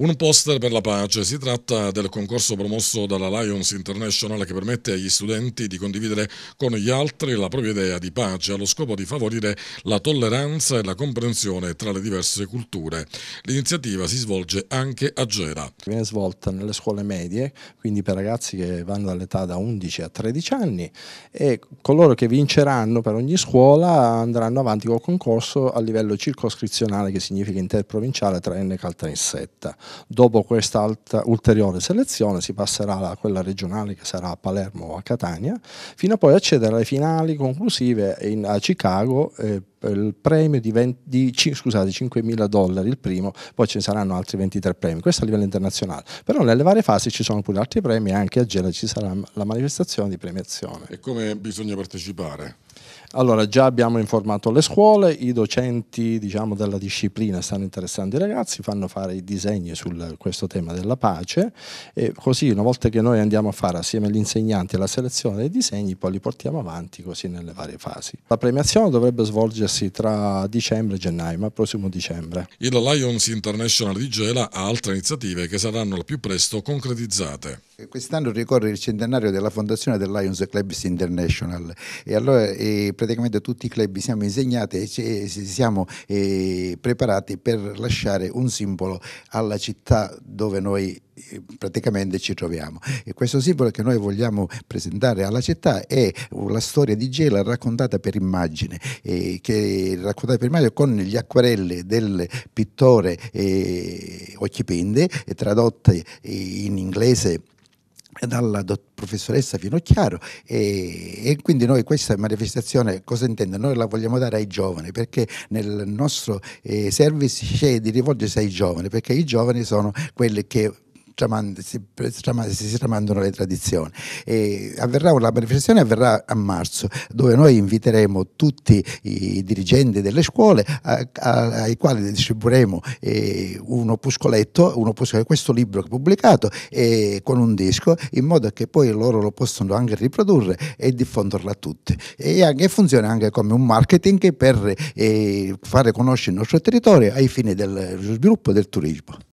Un poster per la pace. Si tratta del concorso promosso dalla Lions International che permette agli studenti di condividere con gli altri la propria idea di pace allo scopo di favorire la tolleranza e la comprensione tra le diverse culture. L'iniziativa si svolge anche a Gera. Viene svolta nelle scuole medie, quindi per ragazzi che vanno dall'età da 11 a 13 anni e coloro che vinceranno per ogni scuola andranno avanti col concorso a livello circoscrizionale che significa interprovinciale tra N Caltanissetta dopo questa ulteriore selezione si passerà a quella regionale che sarà a Palermo o a Catania, fino a poi accedere alle finali conclusive in, a Chicago. Eh, il premio di, 20, di scusate, 5.000 dollari il primo, poi ci saranno altri 23 premi, questo a livello internazionale. Però nelle varie fasi ci sono pure altri premi e anche a Gela ci sarà la manifestazione di premiazione. E come bisogna partecipare? Allora, già abbiamo informato le scuole, i docenti diciamo, della disciplina stanno interessando i ragazzi, fanno fare i disegni su questo tema della pace e così una volta che noi andiamo a fare assieme agli insegnanti la selezione dei disegni, poi li portiamo avanti così nelle varie fasi. La premiazione dovrebbe svolgersi tra dicembre e gennaio, ma il prossimo dicembre. Il Lions International di Gela ha altre iniziative che saranno al più presto concretizzate. Quest'anno ricorre il centenario della fondazione del Lions Clubs International e allora eh, praticamente tutti i club siamo insegnati e ci, siamo eh, preparati per lasciare un simbolo alla città dove noi eh, praticamente ci troviamo e questo simbolo che noi vogliamo presentare alla città è la storia di Gela raccontata per immagine che raccontata per immagine con gli acquarelli del pittore eh, Occhipende tradotte eh, in inglese dalla professoressa Finocchiaro e, e, quindi noi questa manifestazione cosa intende? Noi la vogliamo dare ai giovani perché nel nostro eh, service c'è di rivolgersi ai giovani perché i giovani sono quelli che tramand- si, tramand- si, tramandano le tradizioni. E avverrà una manifestazione avverrà a marzo, dove noi inviteremo tutti i dirigenti delle scuole a, a, ai quali distribuiremo eh, un opuscoletto, un opuscoletto, questo libro pubblicato eh, con un disco, in modo che poi loro lo possano anche riprodurre e diffonderlo a tutti. E anche, funziona anche come un marketing per eh, fare conoscere il nostro territorio ai fini del sviluppo del turismo.